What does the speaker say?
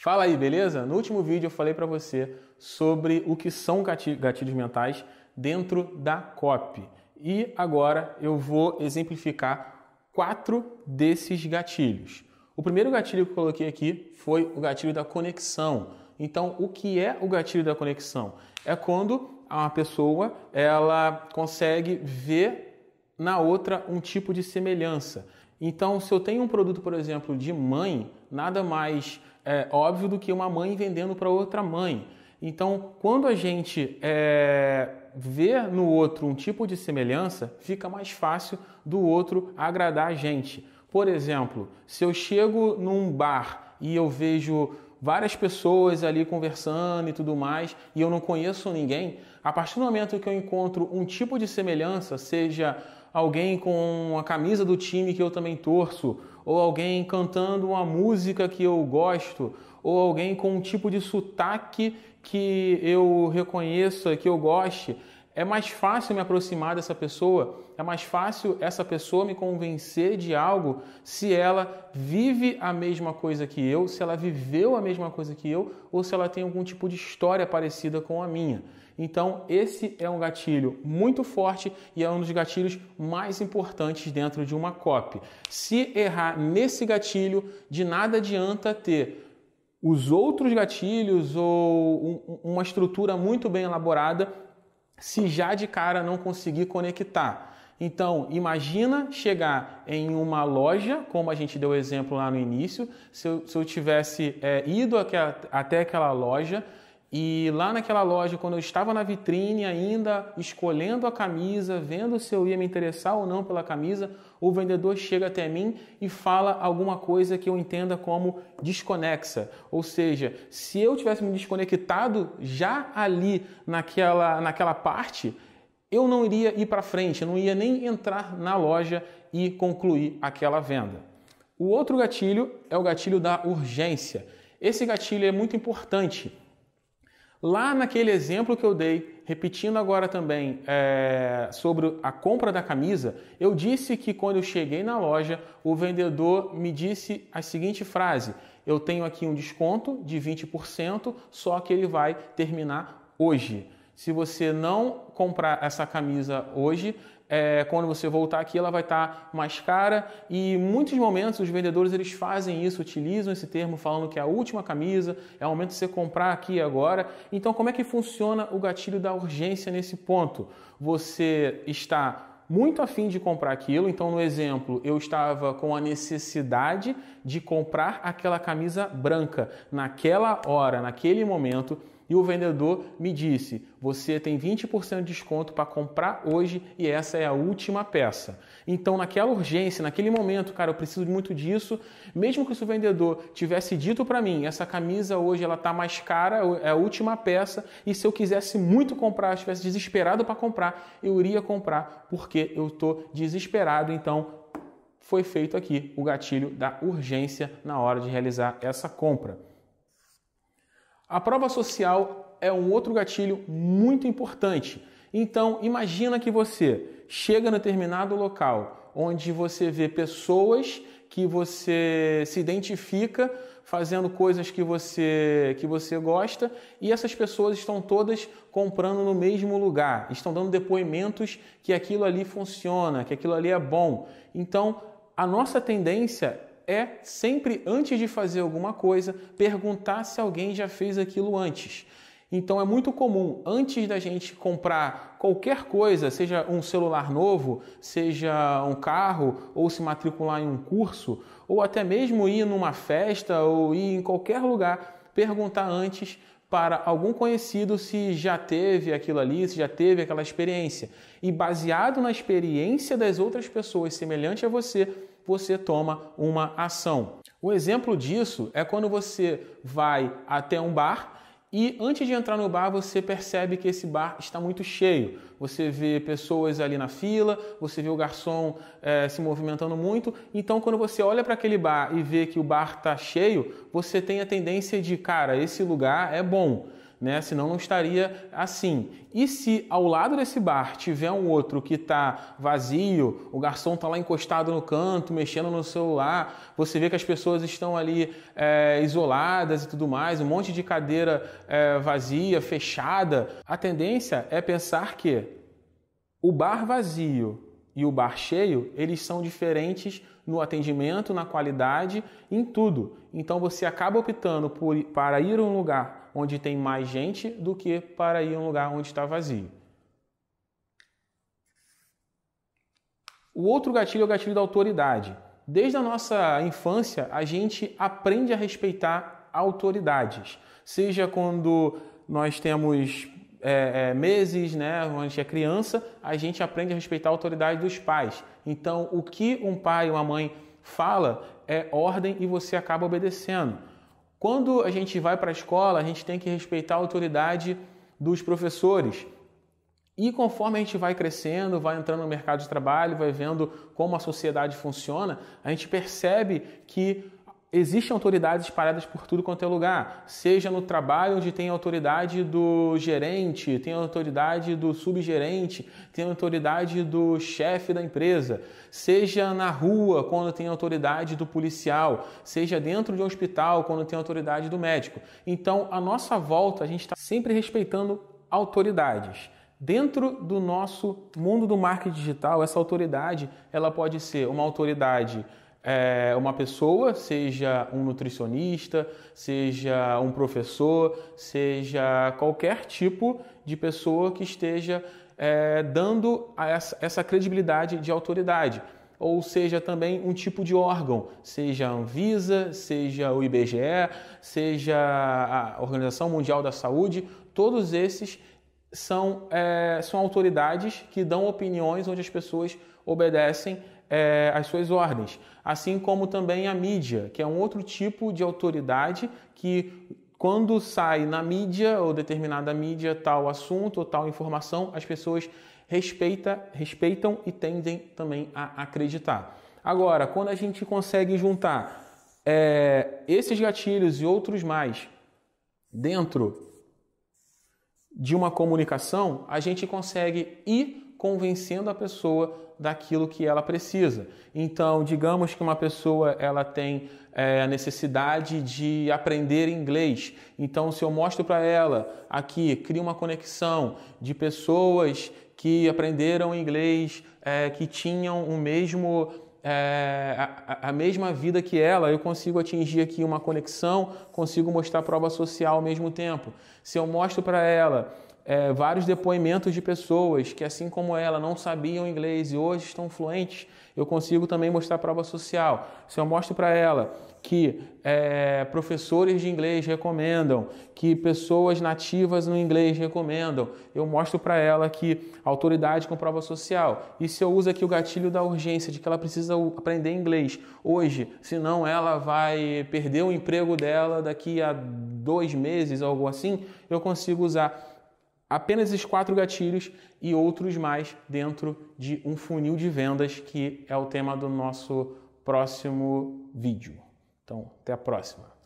Fala aí, beleza? No último vídeo eu falei para você sobre o que são gatilhos mentais dentro da COP. E agora eu vou exemplificar quatro desses gatilhos. O primeiro gatilho que eu coloquei aqui foi o gatilho da conexão. Então, o que é o gatilho da conexão? É quando uma pessoa ela consegue ver na outra um tipo de semelhança. Então, se eu tenho um produto, por exemplo, de mãe, nada mais é, óbvio do que uma mãe vendendo para outra mãe. Então, quando a gente é, vê no outro um tipo de semelhança, fica mais fácil do outro agradar a gente. Por exemplo, se eu chego num bar e eu vejo várias pessoas ali conversando e tudo mais, e eu não conheço ninguém, a partir do momento que eu encontro um tipo de semelhança, seja alguém com a camisa do time que eu também torço, ou alguém cantando uma música que eu gosto, ou alguém com um tipo de sotaque que eu reconheça, que eu goste. É mais fácil me aproximar dessa pessoa, é mais fácil essa pessoa me convencer de algo se ela vive a mesma coisa que eu, se ela viveu a mesma coisa que eu, ou se ela tem algum tipo de história parecida com a minha. Então, esse é um gatilho muito forte e é um dos gatilhos mais importantes dentro de uma cop. Se errar nesse gatilho, de nada adianta ter os outros gatilhos ou uma estrutura muito bem elaborada se já de cara não conseguir conectar. Então, imagina chegar em uma loja, como a gente deu o exemplo lá no início, se eu, se eu tivesse é, ido até aquela loja e lá naquela loja, quando eu estava na vitrine ainda, escolhendo a camisa, vendo se eu ia me interessar ou não pela camisa, o vendedor chega até mim e fala alguma coisa que eu entenda como desconexa. Ou seja, se eu tivesse me desconectado já ali naquela, naquela parte, eu não iria ir para frente, eu não ia nem entrar na loja e concluir aquela venda. O outro gatilho é o gatilho da urgência. Esse gatilho é muito importante Lá naquele exemplo que eu dei, repetindo agora também é, sobre a compra da camisa, eu disse que quando eu cheguei na loja, o vendedor me disse a seguinte frase: Eu tenho aqui um desconto de 20%, só que ele vai terminar hoje. Se você não comprar essa camisa hoje, é, quando você voltar aqui, ela vai estar tá mais cara. E em muitos momentos os vendedores eles fazem isso, utilizam esse termo falando que é a última camisa, é o momento de você comprar aqui e agora. Então, como é que funciona o gatilho da urgência nesse ponto? Você está muito afim de comprar aquilo. Então, no exemplo, eu estava com a necessidade de comprar aquela camisa branca naquela hora, naquele momento e o vendedor me disse: você tem 20% de desconto para comprar hoje e essa é a última peça. Então, naquela urgência, naquele momento, cara, eu preciso muito disso. Mesmo que o vendedor tivesse dito para mim: essa camisa hoje ela tá mais cara, é a última peça, e se eu quisesse muito comprar, estivesse desesperado para comprar, eu iria comprar porque eu tô desesperado. Então, foi feito aqui o gatilho da urgência na hora de realizar essa compra. A prova social é um outro gatilho muito importante. Então, imagina que você chega em determinado local onde você vê pessoas que você se identifica fazendo coisas que você que você gosta e essas pessoas estão todas comprando no mesmo lugar, estão dando depoimentos que aquilo ali funciona, que aquilo ali é bom. Então, a nossa tendência é sempre antes de fazer alguma coisa perguntar se alguém já fez aquilo antes. Então é muito comum, antes da gente comprar qualquer coisa, seja um celular novo, seja um carro, ou se matricular em um curso, ou até mesmo ir numa festa ou ir em qualquer lugar, perguntar antes para algum conhecido se já teve aquilo ali, se já teve aquela experiência. E baseado na experiência das outras pessoas semelhante a você, você toma uma ação. O exemplo disso é quando você vai até um bar e antes de entrar no bar, você percebe que esse bar está muito cheio. Você vê pessoas ali na fila, você vê o garçom é, se movimentando muito. Então, quando você olha para aquele bar e vê que o bar está cheio, você tem a tendência de, cara, esse lugar é bom né? Senão não estaria assim. E se ao lado desse bar tiver um outro que está vazio, o garçom está lá encostado no canto, mexendo no celular, você vê que as pessoas estão ali é, isoladas e tudo mais, um monte de cadeira é, vazia, fechada. A tendência é pensar que o bar vazio e o bar cheio, eles são diferentes no atendimento, na qualidade, em tudo. Então você acaba optando por, para ir a um lugar onde tem mais gente do que para ir a um lugar onde está vazio. O outro gatilho é o gatilho da autoridade. Desde a nossa infância, a gente aprende a respeitar autoridades, seja quando nós temos é, é, meses, né, quando a gente é criança, a gente aprende a respeitar a autoridade dos pais. Então, o que um pai ou uma mãe fala é ordem e você acaba obedecendo. Quando a gente vai para a escola, a gente tem que respeitar a autoridade dos professores. E conforme a gente vai crescendo, vai entrando no mercado de trabalho, vai vendo como a sociedade funciona, a gente percebe que Existem autoridades espalhadas por tudo quanto é lugar, seja no trabalho onde tem autoridade do gerente, tem autoridade do subgerente, tem autoridade do chefe da empresa, seja na rua quando tem autoridade do policial, seja dentro de um hospital quando tem autoridade do médico. Então, a nossa volta, a gente está sempre respeitando autoridades. Dentro do nosso mundo do marketing digital, essa autoridade ela pode ser uma autoridade é, uma pessoa, seja um nutricionista, seja um professor, seja qualquer tipo de pessoa que esteja é, dando essa, credibilidade de autoridade ou seja também um tipo de órgão, seja a Anvisa, seja o IBGE, seja a Organização Mundial da Saúde, todos esses são, é, são autoridades que dão opiniões onde as pessoas obedecem é, as suas ordens, assim como também a mídia, que é um outro tipo de autoridade que quando sai na mídia ou determinada mídia tal assunto ou tal informação, as pessoas respeita, respeitam e tendem também a acreditar. Agora, quando a gente consegue juntar é, esses gatilhos e outros mais dentro de uma comunicação, a gente consegue ir convencendo a pessoa daquilo que ela precisa. Então, digamos que uma pessoa ela tem é, a necessidade de aprender inglês. Então, se eu mostro para ela aqui, crio uma conexão de pessoas que aprenderam inglês, é, que tinham o mesmo é, a, a, mesma vida que ela, eu consigo atingir aqui uma conexão, consigo mostrar prova social ao mesmo tempo. Se eu mostro para ela é, vários depoimentos de pessoas que, assim como ela, não sabiam inglês e hoje estão fluentes, eu consigo também mostrar prova social. Se eu mostro para ela que é, professores de inglês recomendam, que pessoas nativas no inglês recomendam, eu mostro para ela que autoridade com prova social. E se eu uso aqui o gatilho da urgência, de que ela precisa aprender inglês hoje, senão ela vai perder o emprego dela daqui a dois meses, algo assim, eu consigo usar apenas esses quatro gatilhos e outros mais dentro de um funil de vendas, que é o tema do nosso próximo vídeo. Então, até a próxima!